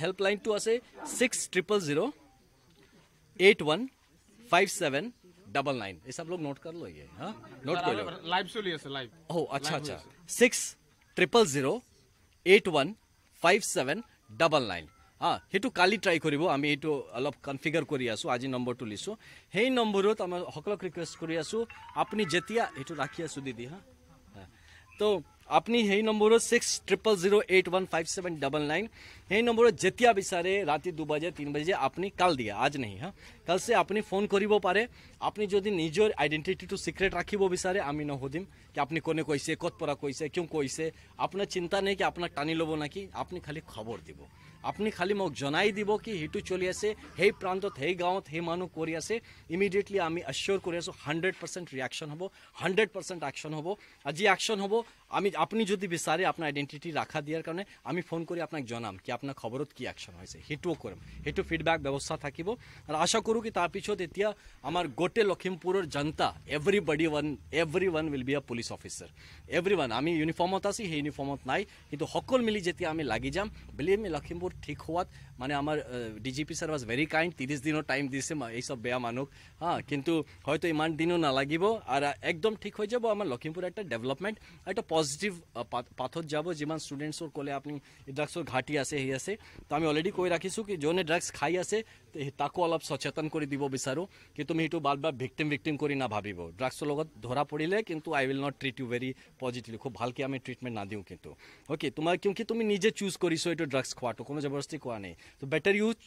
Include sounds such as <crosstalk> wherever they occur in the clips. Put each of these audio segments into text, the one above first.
হেল্পলাইনটো আছে six triple zero' eight one five seven double nine এই চব লোক নোট কৰ লৈ নোট কৰি লওক লাইভ চলি আছে লাইভ অ' আচ্ছা আচ্ছা six triple zero' eight one five seven double nine হাঁ সেইটো কালি ট্ৰাই কৰিব আমি এইটো অলপ কনফিগাৰ কৰি আছোঁ আজি নম্বৰটো লিছোঁ সেই নম্বৰত আমাৰ সকলোক ৰিকুৱেষ্ট কৰি আছোঁ আপুনি যেতিয়া এইটো ৰাখি আছোঁ দিদি হাঁ ত' আপনি হেই নাম্বার 600815799 এই নাম্বার জেতিয়া বিচারে রাতি 2:00 বাজে 3:00 বাজে আপনি কাল দিয়ে আজ ਨਹੀਂ হ্যাঁ কাল সে আপনি ফোন করিবো পারে আপনি যদি নিজর আইডেন্টিটি টু সিক্রেট রাখিবো বিচারে আমি না হodim কি আপনি কোনে কইছে কত পরা কইছে কিউ কইছে আপনা চিন্তা নাই কি আপনা টানি লবো নাকি আপনি খালি খবর দিব আপনি খালি মোক জানাই দিব কি হেতু চলি আছে হেই প্রান্ততে হেই গাঁওতে হেই মানু করি আছে ইমিডিয়েটলি আমি আশুর করি আছে 100% রিঅ্যাকশন হবো 100% অ্যাকশন হবো আজি অ্যাকশন হবো আমি আপনি যদি বিচাৰে আপোনাৰ আইডেণ্টিটি ৰাখা দিয়াৰ কাৰণে আমি ফোন কৰি আপোনাক জনাম কি আপোনাৰ খবৰত কি একশ্যন হৈছে সেইটোও কৰিম সেইটো ফিডবেক ব্যৱস্থা থাকিব আৰু আশা কৰোঁ কি তাৰপিছত এতিয়া আমাৰ গোটেই লখিমপুৰৰ জনতা everybody one everyone will be a police officer everyone আমি ইউনিফৰ্মত আছো সেই ইউনিফৰ্মত নাই কিন্তু সকলো মিলি যেতিয়া আমি লাগি যাম বুলি আমি লখিমপুৰ ঠিক হোৱাত মানে আমাৰ D G P sir was very kind ত্ৰিছ দিনৰ টাইম দিছে এইচব বেয়া মানুহ হা কিন্তু হয়তো ইমান দিনো নালাগিব আৰু একদম ঠিক হৈ যাব আমাৰ লখিমপুৰ এটা ডেভেলপমেণ্ট এটা পজিটিভ পাথত যাব যিমান ষ্টুডেণ্টছৰ ক'লে আপুনি ড্ৰাগছৰ ঘাটি আছে সেই আছে তো আমি অলৰেডি কৈ ৰাখিছোঁ কি যোনে ড্ৰাগছ খাই আছে তাকো অলপ সচেতন কৰি দিব বিচাৰোঁ কি তুমি সেইটো বাৰ বাৰ ভিক্টিম ভিক্টিম কৰি নাভাবিব ড্ৰাগছৰ লগত ধৰা পৰিলে কিন্তু I will not treat you very positively খুব ভালকৈ আমি ট্ৰিটমেণ্ট নাদিওঁ কিন্তু অ'কে তোমাৰ কিয় কি তুমি নিজে চুজ কৰিছোঁ এইটো ড্ৰাগছ খোৱাটো কোনো জবৰদস্তি কোৱা নাই তো better use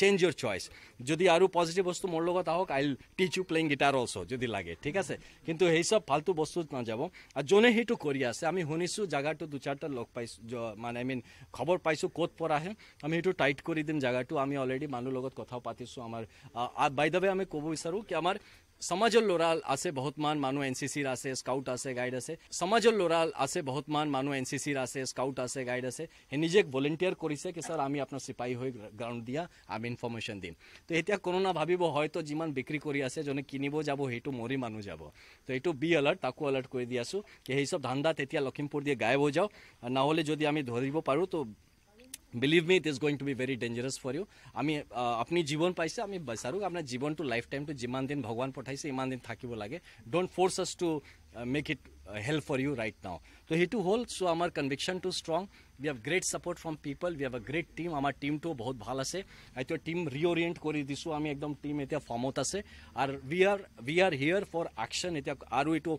change your choice যদি আৰু পজিটিভ বস্তু মোৰ লগত আহক আই টিচ ইউ প্লেইং গিটাৰ অলছ' যদি লাগে ঠিক আছে কিন্তু সেইচব ফাল্টু বস্তুত নাযাব আৰু যোনে সেইটো কৰি আছে আমি শুনিছোঁ জেগাটো দুচাৰটা লগ পাইছোঁ মানে আই মিন খবৰ পাইছোঁ ক'ত পৰাহে আমি সেইটো টাইট কৰি দিম জেগাটো আমি অলৰেডি মানুহ লগত কথাও পাতিছোঁ আমাৰ বাইদেৱে আমি ক'ব বিচাৰোঁ কি আমাৰ সমাজৰ ল'ৰাল আছে বহুতমান মানুহ এন চি চিৰ আছে স্কাউট আছে গাইড আছে সমাজৰ ল'ৰাল আছে বহুতমান মানুহ এন চি চিৰ আছে স্কাউট আছে গাইড আছে সেই নিজে ভলেণ্টিয়াৰ কৰিছে কি ছাৰ আমি আপোনাৰ চিপাহী হৈ গ্ৰাউণ্ড দিয়া আমি ইনফৰ্মেশ্যন দিম তো এতিয়া কৰোণা ভাবিব হয়তো যিমান বিক্ৰী কৰি আছে যোনে কিনিব যাব সেইটো মৰি মানুহ যাব তো এইটো বি এলাৰ্ট তাকো এলাৰ্ট কৰি দি আছোঁ কি সেইচব ধান্দা তেতিয়া লখিমপুৰ দিয়ে গায়ব হৈ যাওক নহ'লে যদি আমি ধৰিব পাৰোঁ তো believe me it is going to be very dangerous for you আমি আপুনি জীৱন পাইছে আমি বিচাৰোঁ আপোনাৰ জীৱনটো লাইফ টাইমটো যিমান দিন ভগৱান পঠাইছে ইমান দিন থাকিব লাগে don't force us to make it help for you right now তো সেইটো হ'ল চ' আমাৰ কনভিকশ্যনটো strong we have great support from people we have a great team আমাৰ টীমটো বহুত ভাল আছে এইটো টীম ৰিঅৰিয়েণ্ট কৰি দিছোঁ আমি একদম টীম এতিয়া ফৰ্মত আছে আৰু we are we are here for action এতিয়া আৰু এইটো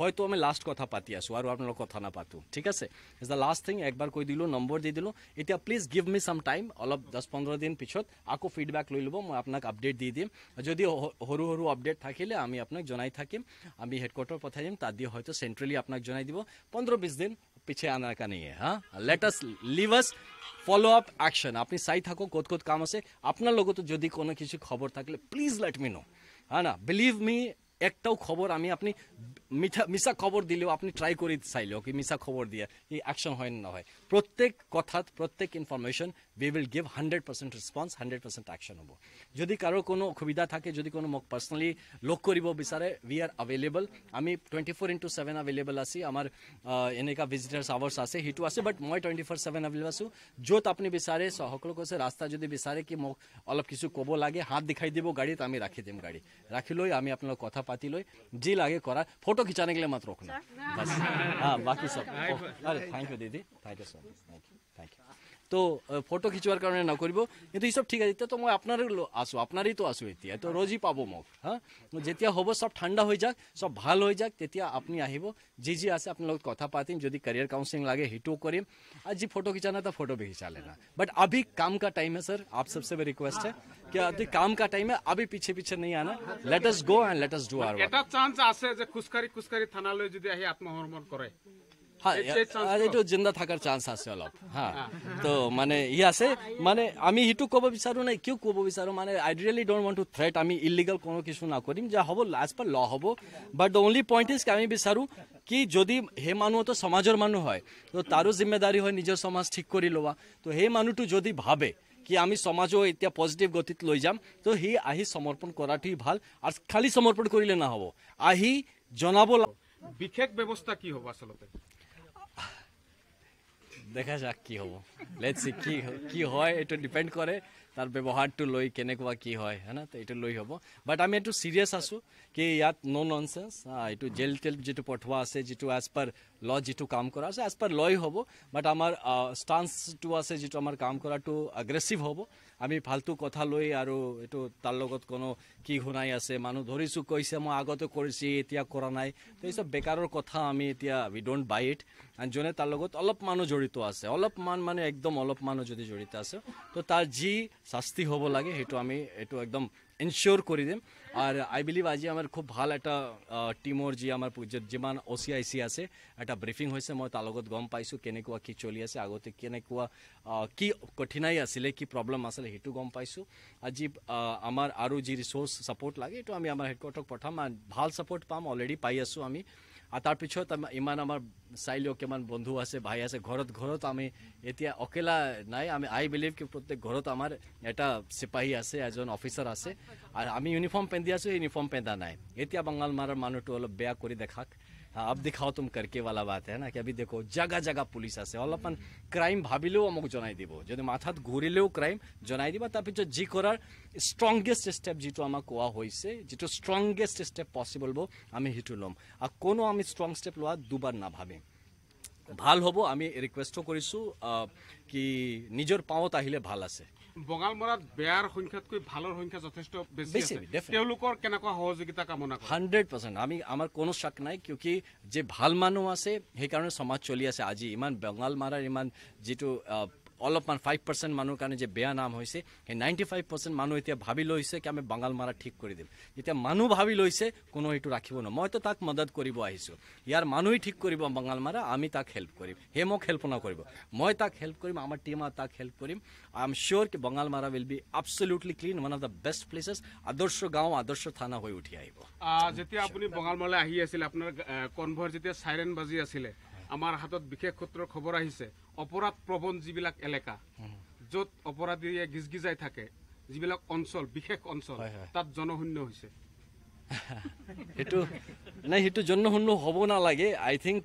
হয়তো আমি লাষ্ট কথা পাতি আছোঁ আৰু আপোনালোকৰ কথা নাপাতোঁ ঠিক আছে ইজ দ্য লাষ্ট থিং একবাৰ কৈ দিলোঁ নম্বৰ দি দিলোঁ এতিয়া প্লিজ গিভ মি চাম টাইম অলপ দহ পোন্ধৰ দিন পিছত আকৌ ফিডবেক লৈ ল'ব মই আপোনাক আপডেট দি দিম যদি সৰু সৰু আপডেট থাকিলে আমি আপোনাক জনাই থাকিম আমি হেডকোৱাৰ্টাৰ পঠাই দিম তাত দি হয়তো সেন্ট্রালি আপনাকে জনাই দিব পনেরো বিশ দিন পিছিয়ে আনার কা নেই হ্যাঁ let us leave us follow up action আপনি সাই থাকো কত কত কাম আছে আপনার লগত যদি কোনো কিছু খবর থাকলে প্লিজ লেট মি নো হ্যাঁ না বিলিভ মি একটাও খবর আমি আপনি মিঠা মিছা খবৰ দিলেও আপুনি ট্ৰাই কৰি চাই লওক মিছা খবৰ দিয়া ই একশ্যন হয় নে নহয় প্ৰত্যেক কথাত প্ৰত্যেক information we will give hundred percent response hundred percent action হ'ব যদি কাৰো কোনো অসুবিধা থাকে যদি কোনো মোক পাৰ্চনেলি লোক কৰিব বিচাৰে উই আৰ এভেইলেবল আমি twenty four into seven available আছে আমাৰ এনেকুৱা ভিজিটাৰ্ছ আৱাৰ্ছ আছে সেইটো আছে বাট মই টুৱেণ্টি ফ'ৰ ছেভেন এভেইলেবল আছোঁ য'ত আপুনি বিচাৰে সকলো কৈছে ৰাস্তা যদি বিচাৰে কি মোক অলপ কিছু ক'ব লাগে হাত দেখাই দিব গাড়ীত আমি ৰাখি দিম গাড়ী ৰাখি লৈ আমি আপোনালোকৰ কথা পাতি লৈ যি লাগে কৰা ফটো फोटो खिंचाने के लिए मत रोकना बस हाँ बाकी सब <laughs> अरे थैंक यू दीदी thank you so much thank you thank you তো ফটো খিচোৱাৰ কাৰণে নকৰিব কিন্তু চব ঠিক আছে এতিয়াতো মই আপোনাৰ আছোঁ আপোনাৰেইতো আছোঁ এতিয়া তো ৰজি পাব মোক হা যেতিয়া হ'ব চব ঠাণ্ডা হৈ যাওক চব ভাল হৈ যাওক তেতিয়া আপুনি আহিব যি যি আছে আপোনাৰ লগত কথা পাতিম যদি কেৰিয়াৰ কাউন্সিলিং লাগে সেইটো কৰিম আৰু যি ফটো খিচানা তা ফটো भी खिंचा लेना बट अभी काम का टाइम है सर आप सबसे मेरी रिक्वेस्ट है कि अभी काम का टाइम है अभी पीछे पीछे नहीं आना let us go and let us do our এটা চান্স আছে যে খুশকারি খুশকারি থানালৈ যদি আহি আত্মসমর্পণ কৰে এইটো জিন্দা থকাৰ চান্স আছে অলপ হা তো মানে ই আছে মানে আমি সেইটো ক'ব বিচাৰোঁ নাই কিয় ক'ব বিচাৰোঁ মানে I really don't want to threat আমি ইলিগেল কোনো কিছু নকৰিম যে হ'ব লাজ পাৰ ল হ'ব but the only point is আমি বিচাৰোঁ কি যদি সেই মানুহতো সমাজৰ মানুহ হয় তো তাৰো জিম্মেদাৰী হয় নিজৰ সমাজ ঠিক কৰি লোৱা তো সেই মানুহটো যদি ভাবে কি আমি সমাজক এতিয়া পজিটিভ গতিত লৈ যাম তো সি আহি সমৰ্পণ কৰাটোৱেই ভাল আৰু খালী সমৰ্পণ কৰিলে নহ'ব আহি জনাব বিশেষ ব্যৱস্থা কি হ'ব আচলতে দেখা যাক কি হ'ব লেট চি কি কি হয় এইটো ডিপেণ্ড কৰে তাৰ ব্যৱহাৰটো লৈ কেনেকুৱা কি হয় হয় না এইটো লৈ হ'ব বাট আমি এইটো চিৰিয়াছ আছোঁ কি ইয়াত ন' ননচেন্স এইটো জেল টেল যিটো পঠোৱা আছে যিটো এজ পাৰ ল যিটো কাম কৰা আছে এজ পাৰ লয় হ'ব বাট আমাৰ ষ্টাঞ্চটো আছে যিটো আমাৰ কাম কৰাটো আগ্ৰেছিভ হ'ব আমি ফাল্টু কথা লৈ আৰু এইটো তাৰ লগত কোনো কি শুনাই আছে মানুহ ধৰিছোঁ কৈছে মই আগতে কৰিছোঁ এতিয়া কৰা নাই তো এইচব বেকাৰৰ কথা আমি এতিয়া we don't buy it and যোনে তাৰ লগত অলপ মানুহ জড়িত আছে আছে অলপমান মানে একদম অলপমানো যদি জড়িত আছে তো তাৰ যি শাস্তি হ'ব লাগে সেইটো আমি এইটো একদম এনশ্যোৰ কৰি দিম আৰু আই বিলিভ আজি আমাৰ খুব ভাল এটা টীমৰ যি আমাৰ যিমান অ' চি আই চি আছে এটা ব্ৰিফিং হৈছে মই তাৰ লগত গম পাইছোঁ কেনেকুৱা কি চলি আছে আগতে কেনেকুৱা কি কঠিনাই আছিলে কি প্ৰব্লেম আছিলে সেইটো গম পাইছোঁ আজি আমাৰ আৰু যি ৰিচোৰ্চ ছাপৰ্ট লাগে সেইটো আমি আমাৰ হেডকোৱাৰ্টাৰক পঠাম ভাল ছাপৰ্ট পাম অলৰেডি পাই আছোঁ আমি আৰু তাৰপিছত আমাৰ ইমান আমাৰ চাই চাইলেও কিমান বন্ধু আছে ভাই আছে ঘৰত ঘৰত আমি এতিয়া অকেলা নাই আমি আই বিলিভ কি প্ৰত্যেক ঘৰত আমাৰ এটা চিপাহী আছে এজন অফিচাৰ আছে আৰু আমি ইউনিফৰ্ম পিন্ধি আছোঁ ইউনিফৰ্ম পিন্ধা নাই এতিয়া বাংগাল মাৰাৰ মানুহটো অলপ বেয়া কৰি দেখাক আপ দেখাও তুমি কৰকে ৱালা বাত হে না কি আমি দেখো জাগা জাগা পুলিচ আছে অলপমান ক্ৰাইম ভাবিলেও আমাক জনাই দিব যদি মাথাত ঘূৰিলেও ক্ৰাইম জনাই দিবা তাৰপিছত যি কৰাৰ ষ্ট্ৰংগেষ্ট ষ্টেপ যিটো আমাক কোৱা হৈছে যিটো ষ্ট্ৰংগেষ্ট ষ্টেপ পচিবল বাৰু আমি সেইটো ল'ম আৰু কোনো আমি ষ্ট্ৰং ষ্টেপ লোৱা দুবাৰ নাভাবিম ভাল হ'ব আমি ৰিকুৱেষ্টো কৰিছোঁ কি নিজৰ পাওঁত আহিলে ভাল আছে বঙালমৰাত বেয়াৰ সংখ্যাতকৈ ভালৰ সংখ্যা যথেষ্ট তেওঁলোকৰ কেনেকুৱা সহযোগিতা কামনা হাণ্ড্ৰেড পাৰ্চেণ্ট আমি আমাৰ কোনো চাক নাই কিয় কি যে ভাল মানুহ আছে সেইকাৰণে সমাজ চলি আছে আজি ইমান বঙালমৰাৰ ইমান যিটো অলপমান ফাইভ পাৰ্চেণ্ট মানুহৰ কাৰণে যে বেয়া নাম হৈছে সেই নাইণ্টি ফাইভ পাৰ্চেণ্ট মানুহ এতিয়া ভাবি লৈছে কি আমি বাঙাল মাৰা ঠিক কৰি দিম এতিয়া মানুহ ভাবি লৈছে কোনো সেইটো ৰাখিব ন মইতো তাক মদত কৰিব আহিছোঁ ইয়াৰ মানুহেই ঠিক কৰিব বাঙাল মাৰা আমি তাক হেল্প কৰিম সেই মোক হেল্প নকৰিব মই তাক হেল্প কৰিম আমাৰ টীমত তাক হেল্প কৰিম আই এম চিয়'ৰ কি বাঙাল মাৰা will be absolutely clean one of the best places আদৰ্শ গাঁও আদৰ্শ থানা হৈ উঠি আহিব যেতিয়া আপুনি বঙালমাৰালৈ আহি আছিলে আপোনাৰ কনভয়ৰ যেতিয়া চাইৰেন বাজি আছিলে আমাৰ হাতত বিশেষ সূত্ৰৰ খবৰ আহিছে অপৰাধ প্ৰৱণ যিবিলাক এলেকা য'ত অপৰাধীয়ে গিজগিজাই থাকে যিবিলাক অঞ্চল বিশেষ অঞ্চল তাত জনশূন্য হৈছে <laughs> সেইটো নাই সেইটো জনশূন্য হ'ব নালাগে আই থিংক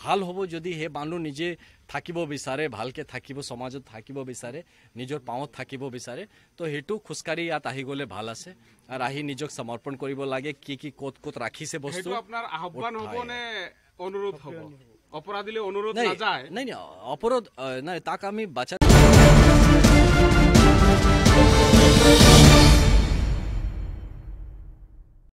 ভাল হ'ব যদি সেই মানুহ নিজে থাকিব বিচাৰে ভালকৈ থাকিব সমাজত থাকিব বিচাৰে নিজৰ পাঁৱত থাকিব বিচাৰে তো সেইটো খোজকাঢ়ি ইয়াত আহি গ'লে ভাল আছে আৰু আহি নিজক সমৰ্পণ কৰিব লাগে কি কি ক'ত ক'ত ৰাখিছে বস্তু আপোনাৰ আহ্বান হ'বনে অনুৰোধ হ'ব অপরাধীলে অনুরোধ না যায় নাই না অপরাধ নাই তাক আমি বাঁচা